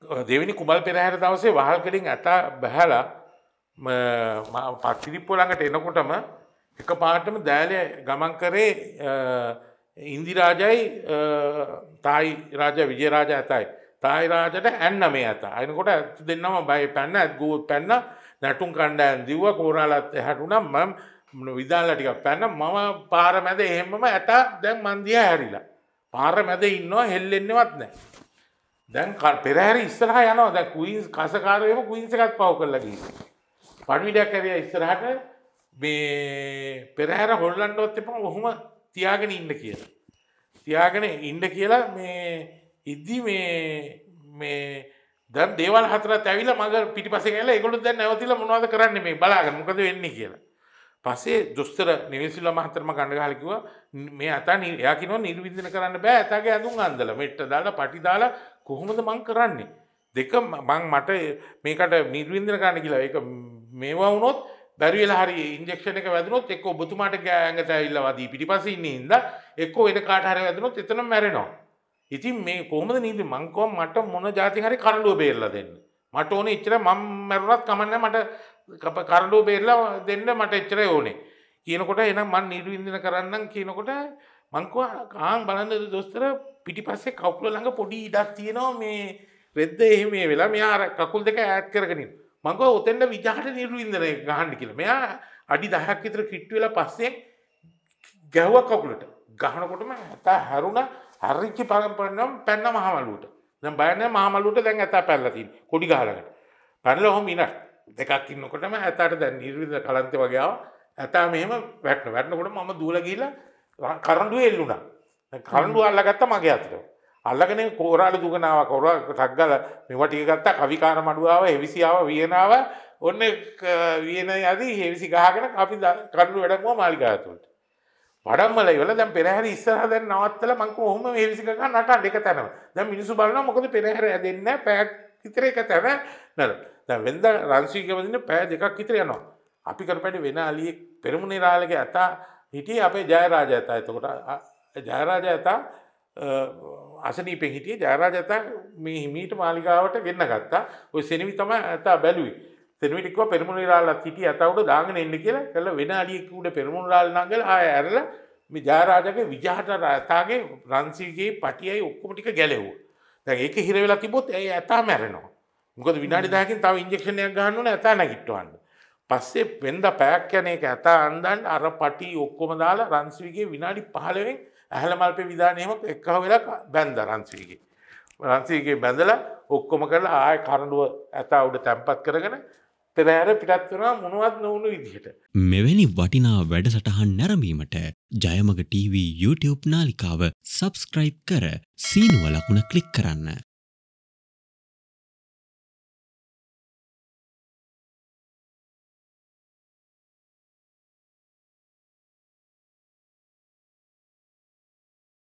දෙවිනි කුමල් පෙරහැර දවසේ වහල්කඩින් ඇතා බැහැලා පත්තිරිප්පෝ ළඟට එනකොටම එක පාටම දෑලය ගමන් කරේ ඉන්දිරාජයි තායි රාජ විජයරාජ ඇතයි තායි රාජට ඇන්න මේ ඇත අයනකොට ඇත් දෙන්නම බයි පැන්න ඇත් ගූත් පැන්න නැටුම් කණ්ඩයන් දිව්ව කෝරාලත් හැටුනම් මම විදාල්ල ටිකක් පැන්න මම පාර මැද එහෙමම ඇතා දැන් මන්දිය හැරිලා පාර මැද ඉන්නවා හෙල්ලෙන්නෙවත් නෑ දැන් පෙරහැරි ඉස්සරහා යනවා දැන් කුයින්ස් කසකාරයම කුයින්ස් එකත් පව කරලා ගිහින්. පණිවිඩයක් ඇරියා ඉස්සරහට මේ පෙරහැර හොල්ලන්නවත් එපා ඔහොම තියාගෙන ඉන්න කියලා. තියාගෙන ඉන්න කියලා මේ ඉද්දි මේ මේ දැන් දේවල් හතරත් ඇවිල්ලා මග පිටිපස්සේ ගිහලා ඒගොල්ලෝ දැන් නැවතිලා මොනවද කරන්නේ මේ බලාගෙන මොකද වෙන්නේ කියලා. පසේ දොස්තර නිවිසිල්ල මහතරම කණඩගහලකිව මේ අතා නියකිනව නිර්විදින කරන්න බෑ ඇතගේ ඇඳුම් අන්දල මෙට්ට දාලා පටිදාලා කොහොමද මං කරන්නේ. දෙක මං මට මේකට නිර්වින්දන කරන්න කියලා එක මේවා වුණොත් බැරිවෙල හරි ඉන්ජෙක්ෂණ එක වැදනොත් එක් ඔබතුමාට ගෑගත ඉල්ලවදී පිටිපසන්නේ ඉද එක්කෝ එන කාටහර වැදනොත් එතන මැරෙනවා. ඉතින් මේ කොහමද නීති මංකෝම් මට මොන ජාති හරි කරලුව බේල්ල දෙන්න. මට ඕන එච්චර මං මැරුණත් කමන්න මට කරඩෝ බේරලා දෙන්න මට එච්චර ඕනේ කියනකොට එනම් මන් නිර්වින්දින කරන්න කියනකොට මංකවා කාන් බලන්න දොස්තර පිටි පස්සේ කවුල ළඟ පොඩි ඉඩක් තියෙනවා මේ රෙද්ද එහෙම වෙලා මෙයාර කකුල් දෙක ඇත් කරගනින් මංකව ඔතෙන්ට විජාට නිර්වින්දන ගහන්ඩි කියල මෙයා අඩි දහක් විතර කිට්ටු වෙලා පස්සේ ගැහ්ව කකුලට ගහනකොටම ඇතා හැරුණ හරිච්චි පරම්පරනම් පැන්න මහමලුවට දැන් බයන්න මාමලුට දැන් ඇතා පැල්ලා තියෙන කොඩි ගහලකට පැනලා ඔහොම ඉනක් දෙකක් ඉන්නකොටම ඇතාට දැන් නිර්විද කලන්තේ වගේ ආව ඇතා මෙහෙම වැටෙන වැටෙනකොට මම දුවලා ගිහිල්ලා කරඬුවේ එල්ලුණා දැන් කරඬුව අල්ලගත්තා මගේ අතට අල්ලගෙන කෝරාල දුගනාව කෝරා ටග්ගල මෙව ටික ගත්තා කවිකාර මඩුවාව එවිසියාව වියනාව ඔන්න වියන යදී එවිසි ගහගෙන අපි කරඬු වැඩකුවා මාලිගාව ඇතුළට පඩම්මල වල දැ පෙරහර ඉස්සරහ දැ නවත්තල මංක හොම විසික නට දෙක තැනව ද මිනිසු බලන මොකද පෙරහර ඇදන්න පැත් විතර එක තැන නද වෙද රංශීකවදින පෑ දෙකක් විතර යනවා. අපි කරපැට වෙන අලියෙක් පෙරමුණ රාලක ඇතා හිටිය අපේ ජයරාජ ඇතා එතකොට ජයරාජ ඇතා අසනීපෙන් හිටිය ජයරාජ ඇතා මේ හිමීට මාලිකාවට වෙන්න ගත්තා ඔය සෙනවි තම ඇතා බැලුවේ තෙමිටික්ව පෙරමුණරාල්ලත් හිටිය අතවට දාගෙන එන්න කියලා කළ වෙන අඩියෙකුට පෙරමුණරාල් නගල ආය ඇරල ජාරාජගේ විජාට රතාගේ රන්සිගේ පටියයි ඔක්කොමටික ගැලෙවූ තැ ඒක හිරවෙලා තිබොත් ඒ ඇතා මැරෙනවා මුකද විනාඩි දාකින් තව ඉන්ජෙක්ෂණයක් ගහන්නන ඇතා නැගිට්ටවන්න පස්සේ පෙන්ද පැයක් යන එක ඇතා අන්දන් අර පටි ඔක්කොම දාලා රන්සිවිගේ විනාඩි පහලවෙෙන් ඇහල මල්ප විධානයමක් එක්කහ වෙලා බැන්ද රන්සිවිගේ රන්සේගේ බැඳලා ඔක්කොම කරලා ආය කරඩුව ඇතා උඩ තැම්පත් කරගෙන පෙරෑර පිටත් වනා මොනුවත් නොවුණු විදිහට. මෙවැනි වටිනා වැඩසටහන් නැරඹීමට ජයමග TV YouTube නාලිකාව සබස්ක්‍රයිබ් කර සීනුව ලකුණ කලික් කරන්න.